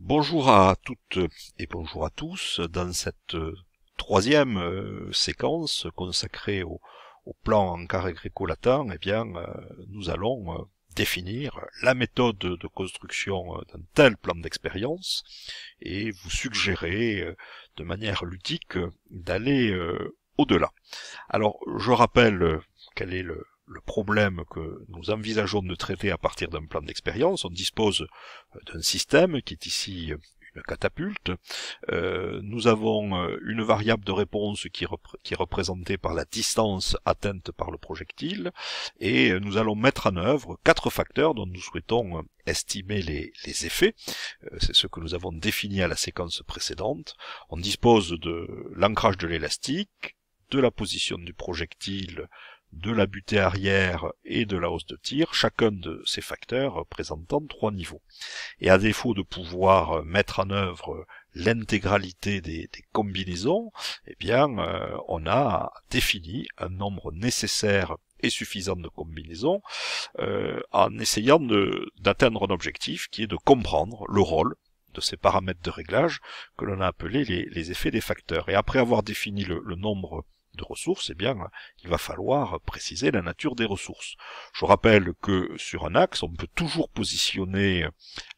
Bonjour à toutes et bonjour à tous dans cette euh, troisième euh, séquence consacrée au, plan en gréco-latin. Eh bien, euh, nous allons définir la méthode de construction d'un tel plan d'expérience et vous suggérer de manière ludique d'aller au-delà. Alors, je rappelle quel est le, le problème que nous envisageons de traiter à partir d'un plan d'expérience. On dispose euh, d'un système qui est ici euh, une catapulte. Euh, nous avons une variable de réponse qui, est représentée par la distance atteinte par le projectile. Et nous allons mettre en œuvre quatre facteurs dont nous souhaitons estimer les, effets. C'est ce que nous avons défini à la séquence précédente. On dispose de l'ancrage de l'élastique, de la position du projectile de la butée arrière et de la hausse de tir, chacun de ces facteurs présentant trois niveaux. Et à défaut de pouvoir euh, mettre en œuvre euh, l'intégralité des, combinaisons, eh bien, euh, on a défini un nombre nécessaire et suffisant de combinaisons en essayant d'atteindre un objectif qui est de comprendre le rôle de ces paramètres de réglage que l'on a appelé les, effets des facteurs. Et après avoir défini le nombre de ressources, eh bien, il va falloir préciser la nature des ressources. Je rappelle que sur un axe, on peut toujours positionner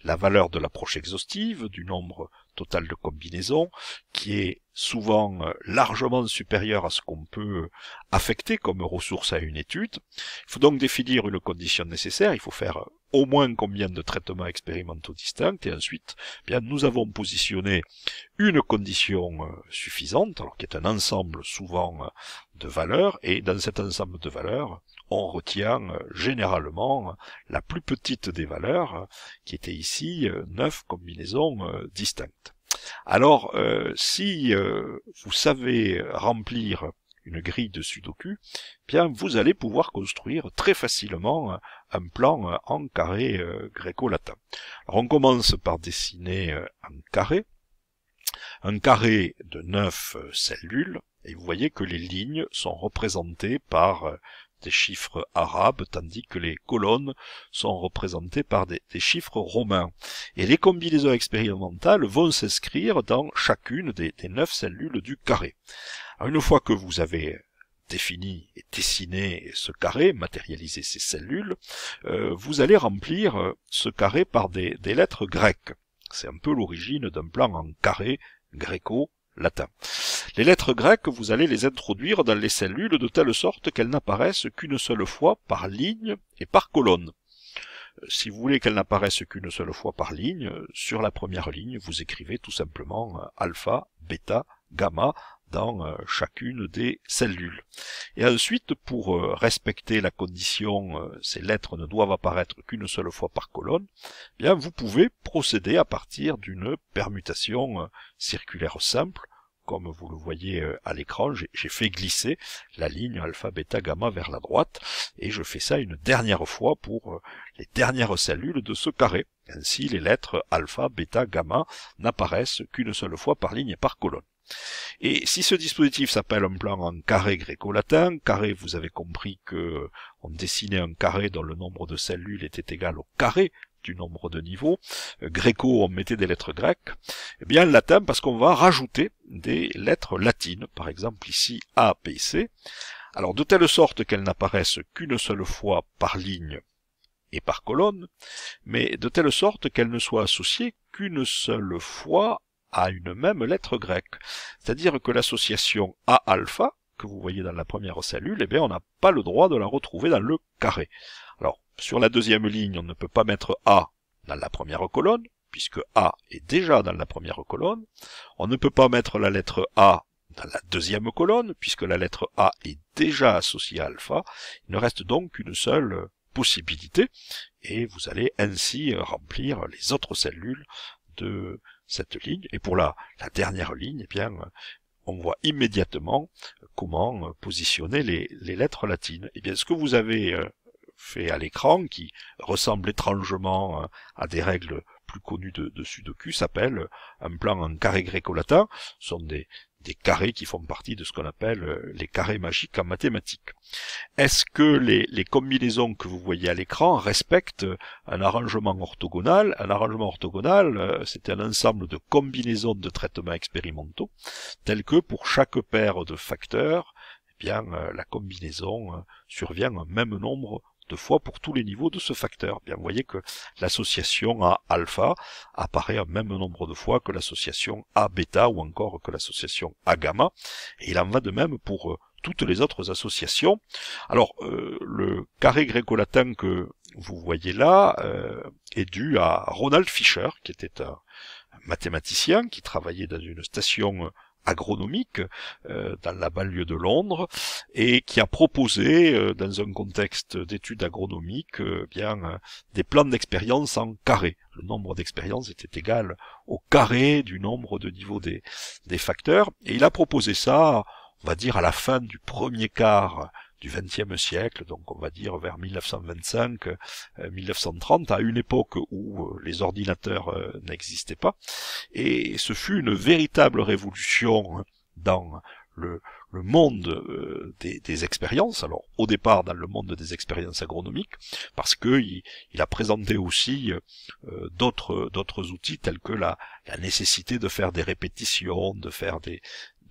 la valeur de l'approche exhaustive, du nombre total de combinaisons, qui est souvent euh, largement supérieure à ce qu'on peut euh, affecter comme ressource à une étude. Il faut donc définir une condition nécessaire, il faut faire euh, au moins combien de traitements expérimentaux distincts, et ensuite, eh bien, nous avons positionné une condition suffisante, alors qui est un ensemble souvent de valeurs, et dans cet ensemble de valeurs, on retient généralement la plus petite des valeurs, qui était ici neuf combinaisons distinctes. Alors, euh, si euh, vous savez remplir une grille de sudoku, bien vous allez pouvoir construire très facilement un plan en carré euh, gréco-latin. Alors on commence par dessiner un carré, un carré de 9 cellules, et vous voyez que les lignes sont représentées par des chiffres arabes, tandis que les colonnes sont représentées par des, chiffres romains. Et les combinaisons expérimentales vont s'inscrire dans chacune des, neuf cellules du carré. une fois que vous avez défini et dessiné ce carré, matérialisé ces cellules, euh, vous allez remplir euh, ce carré par des, des lettres grecques. C'est un peu l'origine d'un plan en carré gréco-latin. Les lettres grecques, vous allez les introduire dans les cellules de telle sorte qu'elles n'apparaissent qu'une seule fois par ligne et par colonne. Euh, si vous voulez qu'elles n'apparaissent qu'une seule fois par ligne, euh, sur la première ligne, vous écrivez tout simplement euh, alpha, bêta, gamma dans chacune des cellules. Et ensuite, pour respecter la condition, ces lettres ne doivent apparaître qu'une seule fois par colonne, eh bien vous pouvez procéder à partir d'une permutation circulaire simple comme vous le voyez euh, à l'écran, j'ai fait glisser la ligne alpha, beta, gamma vers la droite, et je fais ça une dernière fois pour euh, les dernières cellules de ce carré. Ainsi, les lettres alpha, bêta, gamma n'apparaissent qu'une seule fois par ligne et par colonne. Et si ce dispositif s'appelle un plan en carré gréco-latin, carré, vous avez compris que euh, on dessinait un carré dont le nombre de cellules était égal au carré du nombre de niveaux, euh, gréco on mettait des lettres grecques, eh bien le latin parce qu'on va rajouter des lettres latines, par exemple ici A, B, C, alors de telle sorte qu'elles n'apparaissent qu'une seule fois par ligne et par colonne, mais de telle sorte qu'elles ne soient associées qu'une seule fois à une même lettre grecque. C'est-à-dire que l'association A alpha, que vous voyez dans la première cellule, eh bien, on n'a pas le droit de la retrouver dans le carré. Sur la deuxième ligne, on ne peut pas mettre A dans la première colonne, puisque A est déjà dans la première colonne. On ne peut pas mettre la lettre A dans la deuxième colonne, puisque la lettre A est déjà associée à alpha. Il ne reste donc qu'une seule possibilité, et vous allez ainsi remplir les autres cellules de cette ligne. Et pour la, dernière ligne, eh bien, on voit immédiatement comment positionner les, les lettres latines. Et eh bien, ce que vous avez euh, fait à l'écran, qui ressemble étrangement euh, à des règles plus connues de, de Sudoku, s'appelle euh, un plan en carré gréco-latin. Ce sont des, carrés qui font partie de ce qu'on appelle euh, les carrés magiques en mathématiques. Est-ce que les, combinaisons que vous voyez à l'écran respectent un arrangement orthogonal Un arrangement orthogonal, c'est un ensemble de combinaisons de traitements expérimentaux, tels que pour chaque paire de facteurs, eh bien, la combinaison survient un même nombre deux fois pour tous les niveaux de ce facteur. Eh bien, vous voyez que l'association A alpha apparaît un même nombre de fois que l'association A bêta ou encore que l'association A gamma. Et il en va de même pour euh, toutes les autres associations. Alors, euh, le carré gréco-latin que vous voyez là euh, est dû à Ronald Fisher, qui était un mathématicien qui travaillait dans une station agronomique euh, dans la banlieue de Londres et qui a proposé euh, dans un contexte d'études agronomiques euh, bien des plans d'expérience en carré. Le nombre d'expériences était égal au carré du nombre de niveaux des, des facteurs et il a proposé ça, on va dire à la fin du premier quart du XXe siècle, donc on va dire vers 1925-1930, euh, à une époque où euh, les ordinateurs euh, n'existaient pas. Et ce fut une véritable révolution dans le, le monde des, expériences, alors au départ dans le monde des expériences agronomiques, parce qu'il il a présenté aussi d'autres, d'autres outils tels que la nécessité de faire des répétitions, de faire des,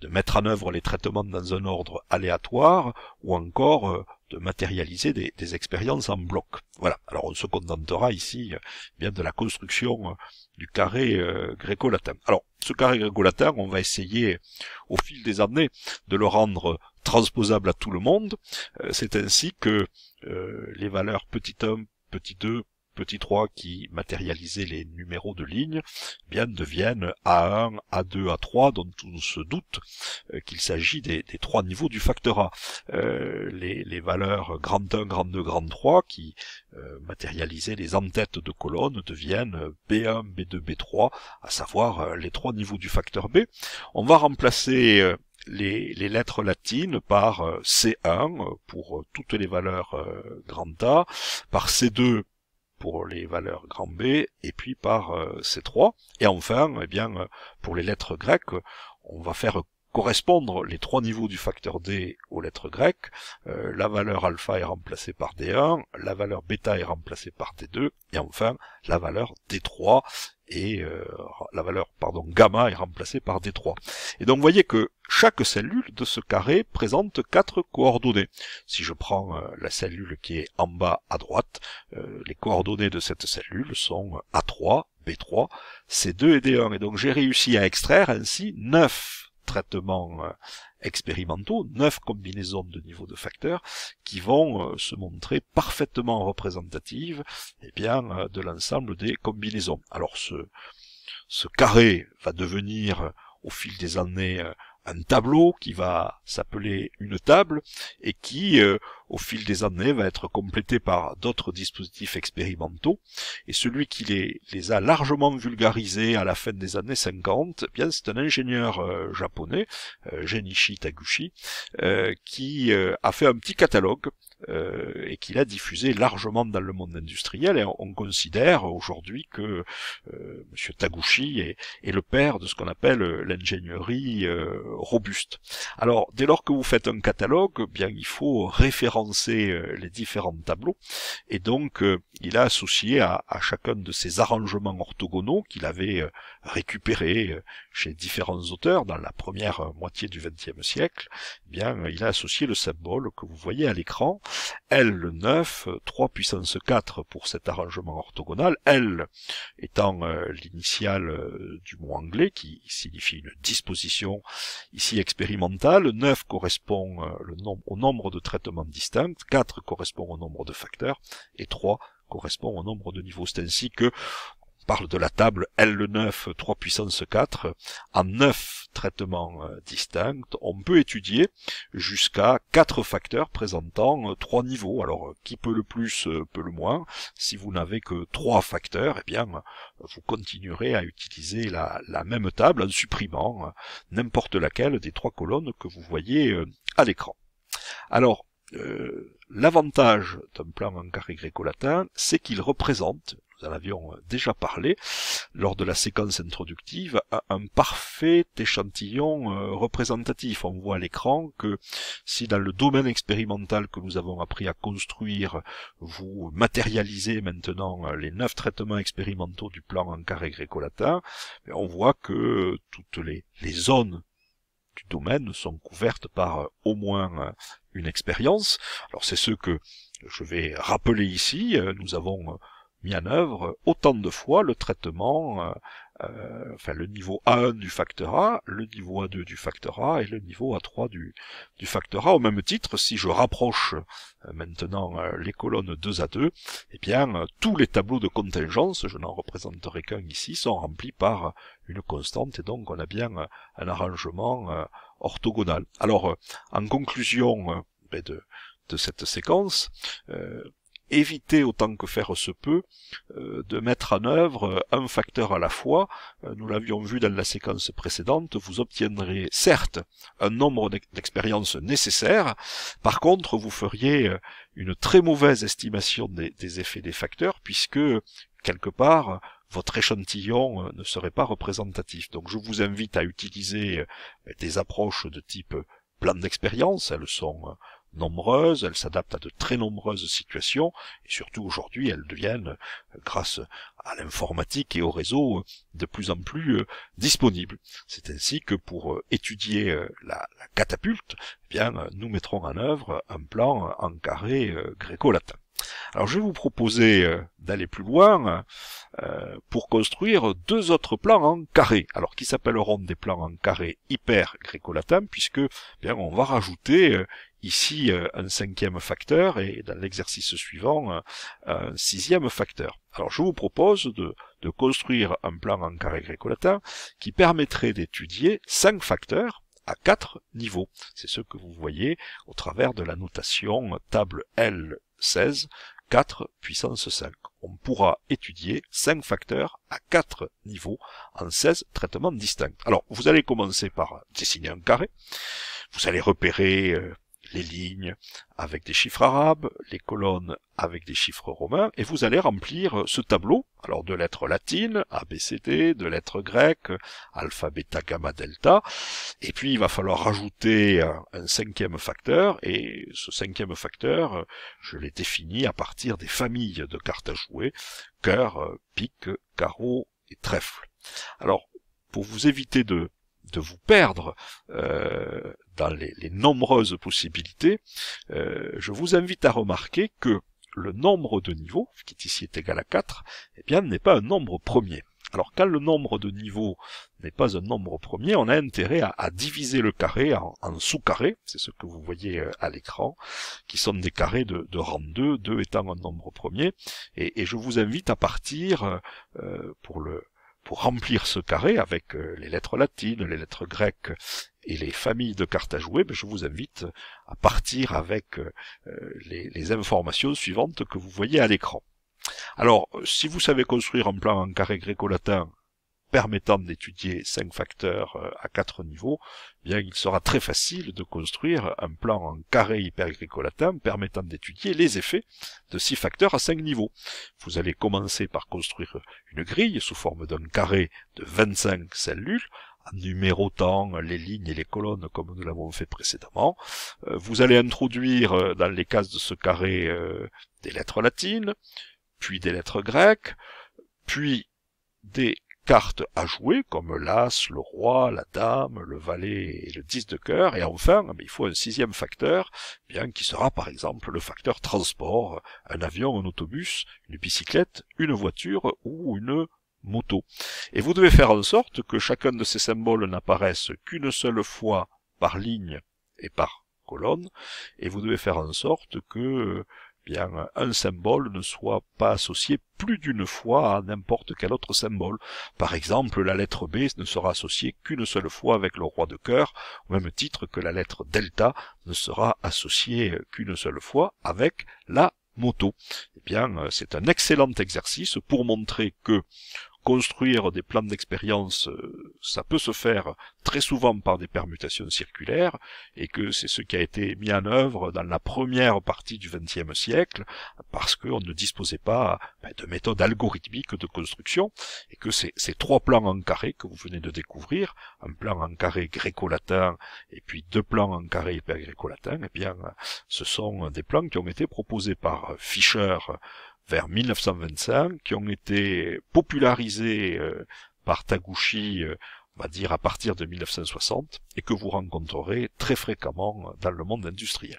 de mettre en œuvre les traitements dans un ordre aléatoire ou encore euh, de matérialiser des, expériences en bloc. Voilà. Alors on se contentera ici euh, bien de la construction euh, du carré gréco-latin. Alors ce carré gréco-latin, on va essayer au fil des années de le rendre transposable à tout le monde. C'est ainsi que les valeurs petit 1, petit 2, petit 3 qui matérialisait les numéros de ligne, bien deviennent A1, A2, A3, dont on se doute euh, qu'il s'agit des, trois niveaux du facteur A. Euh, les, valeurs grand 1, grand 2, grand 3 qui euh, matérialisaient les en de colonnes deviennent B1, B2, B3, à savoir les trois niveaux du facteur B. On va remplacer les, les, lettres latines par C1 pour toutes les valeurs grand A, par C2 pour les valeurs grand B, et puis par euh, C3. Et enfin, eh bien, euh, pour les lettres grecques, on va faire correspondre les trois niveaux du facteur D aux lettres grecques. Euh, la valeur alpha est remplacée par D1, la valeur bêta est remplacée par D2, et enfin la valeur D3 et la valeur pardon gamma est remplacée par D3. Et donc vous voyez que chaque cellule de ce carré présente quatre coordonnées. Si je prends euh, la cellule qui est en bas à droite, euh, les coordonnées de cette cellule sont A3, B3, C2 et D1. Et donc j'ai réussi à extraire ainsi neuf traitements euh, expérimentaux, neuf combinaisons de niveaux de facteurs qui vont se montrer parfaitement représentatives eh bien, de l'ensemble des combinaisons. Alors ce, ce carré va devenir au fil des années un tableau qui va s'appeler une table et qui, euh, au fil des années, va être complété par d'autres dispositifs expérimentaux. Et celui qui les, les, a largement vulgarisés à la fin des années 50, eh bien c'est un ingénieur euh, japonais, euh, Genichi Taguchi, qui a fait un petit catalogue et qui l'a diffusé largement dans le monde industriel. Et on, considère aujourd'hui que M. Taguchi est, le père de ce qu'on appelle l'ingénierie robuste. Alors, dès lors que vous faites un catalogue, eh bien il faut référencer euh, les différents tableaux, et donc euh, il a associé à, chacun de ces arrangements orthogonaux qu'il avait euh, récupérés chez différents auteurs dans la première moitié du XXe siècle, eh bien il a associé le symbole que vous voyez à l'écran, L 9, 3 puissance 4 pour cet arrangement orthogonal, L étant l'initiale du mot anglais qui signifie une disposition ici expérimental, 9 correspond euh, au nombre de traitements distincts, 4 correspond au nombre de facteurs, et 3 correspond au nombre de niveaux. C'est ainsi que parle de la table L9 3 puissance 4 en 9 traitements euh, distincts. On peut étudier jusqu'à 4 facteurs présentant 3 euh, niveaux. Alors euh, qui peut le plus, peut le moins. Si vous n'avez que 3 facteurs, eh bien vous continuerez à utiliser la, même table en supprimant n'importe laquelle des trois colonnes que vous voyez à l'écran. Alors, l'avantage d'un plan en carré gréco-latin, c'est qu'il représente nous en avions euh, déjà parlé lors de la séquence introductive, à un parfait échantillon euh, représentatif. On voit à l'écran que si dans le domaine expérimental que nous avons appris à construire, vous matérialisez maintenant euh, les neuf traitements expérimentaux du plan en carré gréco-latin, on voit que toutes les, les zones du domaine sont couvertes par au moins une expérience. Alors c'est ce que je vais rappeler ici. Nous avons mis en œuvre autant de fois le traitement, euh, euh, enfin le niveau A1 du facteur A, le niveau A2 du facteur A et le niveau A3 du, du facteur A. Au même titre, si je rapproche euh, maintenant les colonnes 2 à 2, eh bien tous les tableaux de contingence, je n'en représenterai qu'un ici, sont remplis par une constante et donc on a bien un arrangement orthogonal. Alors en conclusion ben, de, de cette séquence, éviter autant que faire se peut euh, de mettre en œuvre euh, un facteur à la fois. Euh, nous l'avions vu dans la séquence précédente, vous obtiendrez certes un nombre d'expériences nécessaires, par contre vous feriez une très mauvaise estimation des effets des facteurs, puisque quelque part votre échantillon ne serait pas représentatif. Donc je vous invite à utiliser des approches de type plan d'expérience, elles sont nombreuses, elles s'adaptent à de très nombreuses situations, et surtout aujourd'hui, elles deviennent, euh, grâce à l'informatique et au réseau, euh, de plus en plus euh, disponibles. C'est ainsi que pour étudier la, catapulte, eh bien, nous mettrons en œuvre un plan en carré gréco-latin. Alors je vais vous proposer euh, d'aller plus loin euh, pour construire deux autres plans en carré, alors qui s'appelleront des plans en carré hyper gréco puisque bien, on va rajouter euh, ici un cinquième facteur et dans l'exercice suivant un sixième facteur. Alors je vous propose de, construire un plan en carré grécolatin qui permettrait d'étudier cinq facteurs à quatre niveaux. C'est ce que vous voyez au travers de la notation table L16 4 puissance 5. On pourra étudier 5 facteurs à 4 niveaux en 16 traitements distincts. Alors, vous allez commencer par dessiner un carré. Vous allez repérer euh, les lignes avec des chiffres arabes, les colonnes avec des chiffres romains, et vous allez remplir ce tableau, alors de lettres latines, ABCD, de lettres grecques, alpha, beta, gamma, delta, et puis il va falloir rajouter un cinquième facteur, et ce cinquième facteur, je l'ai défini à partir des familles de cartes à jouer, cœur, pique, carreau et trèfle. Alors, pour vous éviter de de vous perdre euh, dans les, nombreuses possibilités, euh, je vous invite à remarquer que le nombre de niveaux, qui ici est égal à 4, eh bien n'est pas un nombre premier. Alors quand le nombre de niveaux n'est pas un nombre premier, on a intérêt à, diviser le carré en, sous-carrés, c'est ce que vous voyez euh, à l'écran, qui sont des carrés de, de, rang 2, 2 étant un nombre premier, et, je vous invite à partir pour le pour remplir ce carré avec euh, les lettres latines, les lettres grecques et les familles de cartes à jouer, ben, je vous invite à partir avec euh, euh, les, informations suivantes que vous voyez à l'écran. Alors, si vous savez construire un plan en carré gréco-latin, permettant d'étudier cinq facteurs euh, à quatre niveaux, eh bien il sera très facile de construire un plan en carré hypergricolatin permettant d'étudier les effets de six facteurs à cinq niveaux. Vous allez commencer par construire une grille sous forme d'un carré de 25 cellules en numérotant les lignes et les colonnes comme nous l'avons fait précédemment. Euh, vous allez introduire euh, dans les cases de ce carré des lettres latines, puis des lettres grecques, puis des cartes à jouer, comme l'as, le roi, la dame, le valet et le 10 de cœur. Et enfin, eh ben, il faut un sixième facteur, bien qui sera par exemple le facteur transport, un avion, un autobus, une bicyclette, une voiture ou une moto. Et vous devez faire en sorte que chacun de ces symboles n'apparaisse qu'une seule fois par ligne et par colonne, et vous devez faire en sorte que bien un symbole ne soit pas associé plus d'une fois à n'importe quel autre symbole. Par exemple, la lettre B ne sera associée qu'une seule fois avec le roi de cœur, au même titre que la lettre delta ne sera associée qu'une seule fois avec la moto. Eh bien, c'est un excellent exercice pour montrer que construire des plans d'expérience, euh, ça peut se faire très souvent par des permutations circulaires, et que c'est ce qui a été mis en œuvre dans la première partie du XXe siècle, parce qu'on ne disposait pas ben, de méthodes algorithmiques de construction, et que ces, ces trois plans en carré que vous venez de découvrir, un plan en carré gréco-latin, et puis deux plans en carré hypergréco gréco-latin, eh bien, ce sont des plans qui ont été proposés par euh, Fischer, vers 1925, qui ont été popularisés euh, par Taguchi, euh, on va dire à partir de 1960, et que vous rencontrerez très fréquemment euh, dans le monde industriel.